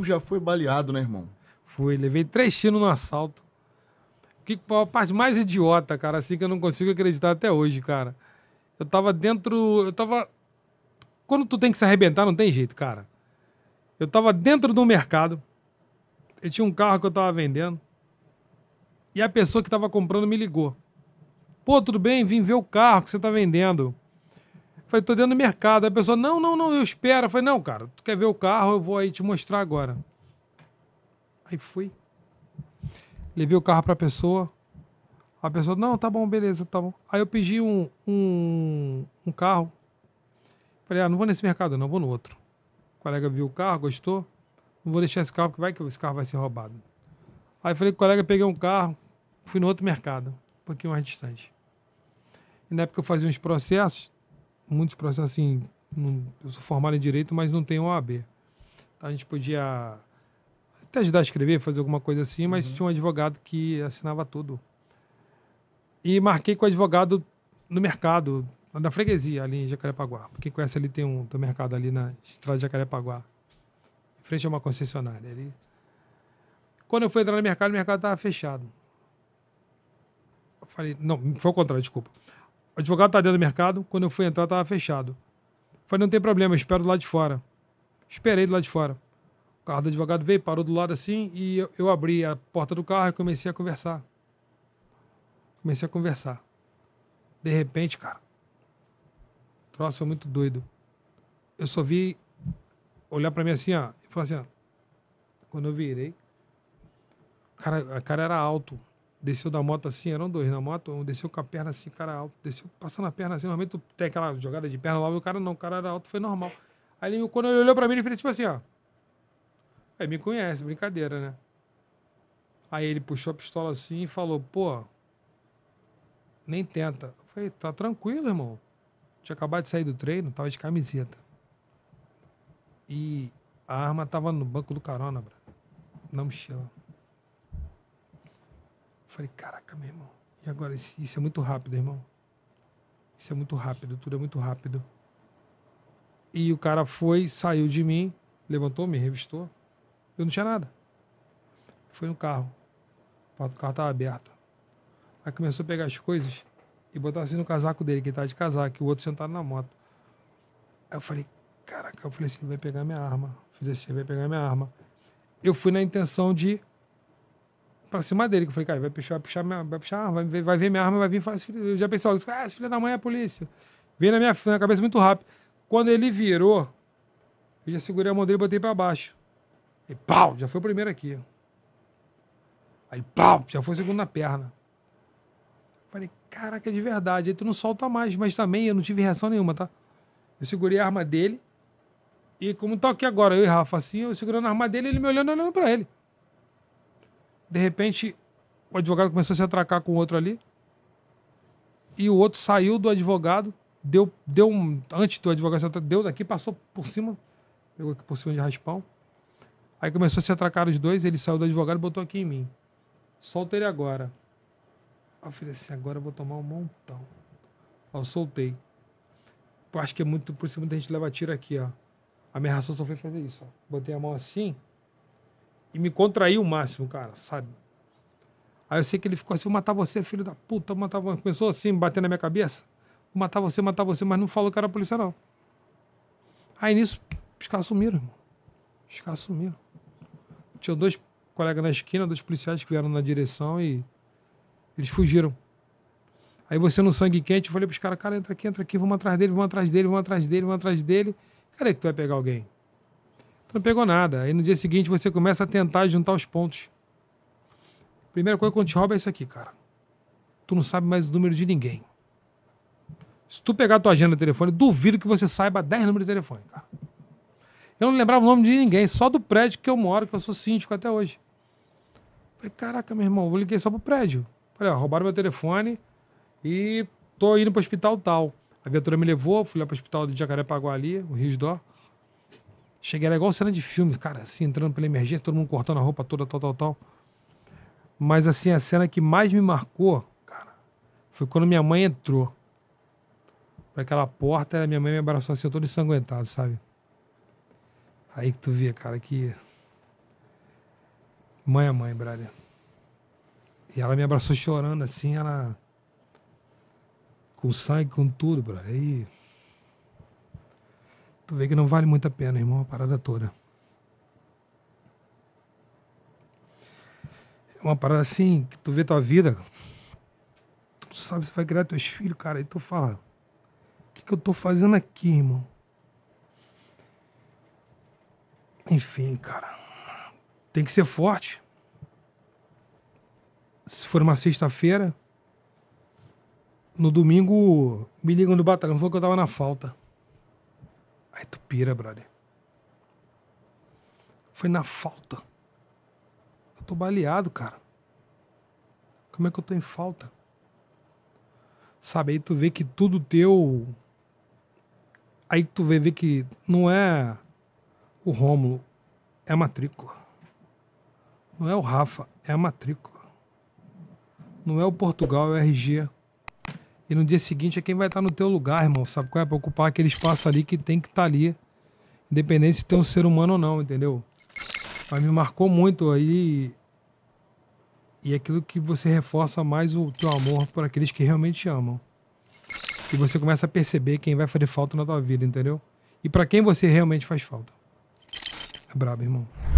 tu já foi baleado, né, irmão? Fui, levei três tiros no assalto. Que a parte mais idiota, cara, assim que eu não consigo acreditar até hoje, cara. Eu tava dentro. Eu tava. Quando tu tem que se arrebentar, não tem jeito, cara. Eu tava dentro do mercado. Eu tinha um carro que eu tava vendendo. E a pessoa que tava comprando me ligou. Pô, tudo bem? Vim ver o carro que você tá vendendo. Falei, tô dentro do mercado. A pessoa, não, não, não, eu espero. falei, não, cara, tu quer ver o carro? Eu vou aí te mostrar agora. Aí fui. Levei o carro pra pessoa. A pessoa, não, tá bom, beleza, tá bom. Aí eu pedi um, um, um carro. Falei, ah, não vou nesse mercado, não, vou no outro. O colega viu o carro, gostou. Não vou deixar esse carro, porque vai que esse carro vai ser roubado. Aí falei colega, peguei um carro, fui no outro mercado, um pouquinho mais distante. E na época eu fazia uns processos, muitos processos assim. Não, eu sou formado em direito, mas não tenho OAB. Então, a gente podia até ajudar a escrever, fazer alguma coisa assim, mas uhum. tinha um advogado que assinava tudo. E marquei com o advogado no mercado, na freguesia, ali em Jacarepaguá. Quem conhece ali tem um do mercado ali na estrada de Jacarepaguá, em frente a uma concessionária. Ali. Quando eu fui entrar no mercado, o mercado estava fechado. Eu falei, não, foi o contrário, desculpa. O advogado está dentro do mercado, quando eu fui entrar estava fechado. Falei, não tem problema, eu espero do lado de fora. Esperei do lado de fora. O carro do advogado veio, parou do lado assim e eu, eu abri a porta do carro e comecei a conversar. Comecei a conversar. De repente, cara, o troço foi muito doido. Eu só vi olhar para mim assim, ó, e falar assim, ó. Quando eu virei, cara, a cara era alto desceu da moto assim, eram dois na moto, um desceu com a perna assim, cara alto, desceu passando a perna assim, normalmente tu tem aquela jogada de perna lá, o cara não, o cara era alto, foi normal. Aí quando ele olhou pra mim, ele fez tipo assim, ó. Aí me conhece, brincadeira, né? Aí ele puxou a pistola assim e falou, pô, nem tenta. Eu falei, tá tranquilo, irmão. Tinha acabado de sair do treino, tava de camiseta. E a arma tava no banco do carona, bro, na mochila. Eu falei, caraca, meu irmão. E agora, isso é muito rápido, irmão. Isso é muito rápido, tudo é muito rápido. E o cara foi, saiu de mim, levantou, me revistou. Eu não tinha nada. Foi no carro. O porta do carro estava aberto. Aí começou a pegar as coisas e botar assim no casaco dele, que tá de casaco, e o outro sentado na moto. Aí eu falei, caraca, eu falei assim, vai pegar minha arma. eu falei assim, vai pegar minha arma. Eu fui na intenção de pra cima dele. Que eu falei, cara, vai puxar, vai puxar minha, vai puxar arma, vai, vai ver minha arma, vai vir falar. Eu já pensei, ah, esse filho da mãe é a polícia. Veio na minha na cabeça muito rápido. Quando ele virou, eu já segurei a mão dele e botei pra baixo. E pau, já foi o primeiro aqui. Aí pau, já foi o segundo na perna. Falei, caraca, de verdade. Aí tu não solta mais, mas também eu não tive reação nenhuma, tá? Eu segurei a arma dele. E como tá aqui agora, eu e Rafa, assim, eu segurando a arma dele, ele me olhando, olhando pra ele. De repente, o advogado começou a se atracar com o outro ali. E o outro saiu do advogado, deu, deu um. Antes do advogado se atracar, deu daqui, passou por cima, pegou aqui por cima de raspão. Aí começou a se atracar os dois, ele saiu do advogado e botou aqui em mim. Solta ele agora. Eu falei assim, agora eu vou tomar um montão. Eu soltei. Eu acho que é muito por cima da gente leva tiro aqui, ó. A minha ração só foi fazer isso, ó. Botei a mão assim, e me contraiu o máximo, cara, sabe? Aí eu sei que ele ficou assim, vou matar você, filho da puta, vou matar você. Começou assim, batendo na minha cabeça. Vou matar você, matar você, mas não falou que era polícia, não. Aí nisso, os caras sumiram, irmão. Os caras sumiram. Tinha dois colegas na esquina, dois policiais que vieram na direção e eles fugiram. Aí você no sangue quente, eu falei pros caras, cara, entra aqui, entra aqui, vamos atrás dele, vamos atrás dele, vamos atrás dele, vamos atrás dele. Cara, é que tu vai pegar alguém não pegou nada. Aí no dia seguinte você começa a tentar juntar os pontos. Primeira coisa quando te rouba é isso aqui, cara. Tu não sabe mais o número de ninguém. Se tu pegar a tua agenda de telefone, duvido que você saiba 10 números de telefone, cara. Eu não lembrava o nome de ninguém, só do prédio que eu moro, que eu sou síndico até hoje. Falei, caraca, meu irmão, eu liguei só pro prédio. Falei, ó, roubaram meu telefone e tô indo pro hospital tal. A viatura me levou, fui lá pro hospital de Jacarepaguá ali, o Rio Dó. Cheguei lá igual cena de filme, cara, assim, entrando pela emergência, todo mundo cortando a roupa toda, tal, tal, tal. Mas, assim, a cena que mais me marcou, cara, foi quando minha mãe entrou para aquela porta, minha mãe me abraçou assim, todo ensanguentado, sabe? Aí que tu vê, cara, que. Mãe é mãe, brother. E ela me abraçou chorando assim, ela. Com sangue, com tudo, brother. E. Tu vê que não vale muito a pena, irmão, a parada toda. É uma parada assim, que tu vê tua vida, tu sabe se vai criar teus filhos, cara, e tu fala, o que, que eu tô fazendo aqui, irmão? Enfim, cara, tem que ser forte. Se for uma sexta-feira, no domingo me ligam do batalhão, foi que eu tava na falta. Aí tu pira, brother. Foi na falta. Eu tô baleado, cara. Como é que eu tô em falta? Sabe, aí tu vê que tudo teu. Aí tu vê, vê que não é o Rômulo, é a matrícula. Não é o Rafa, é a matrícula. Não é o Portugal, é o RG. E no dia seguinte é quem vai estar no teu lugar, irmão. Sabe qual é? Pra ocupar aquele espaço ali que tem que estar tá ali. Independente se tem um ser humano ou não, entendeu? Mas me marcou muito aí. E é aquilo que você reforça mais o teu amor por aqueles que realmente te amam. E você começa a perceber quem vai fazer falta na tua vida, entendeu? E para quem você realmente faz falta. É brabo, irmão.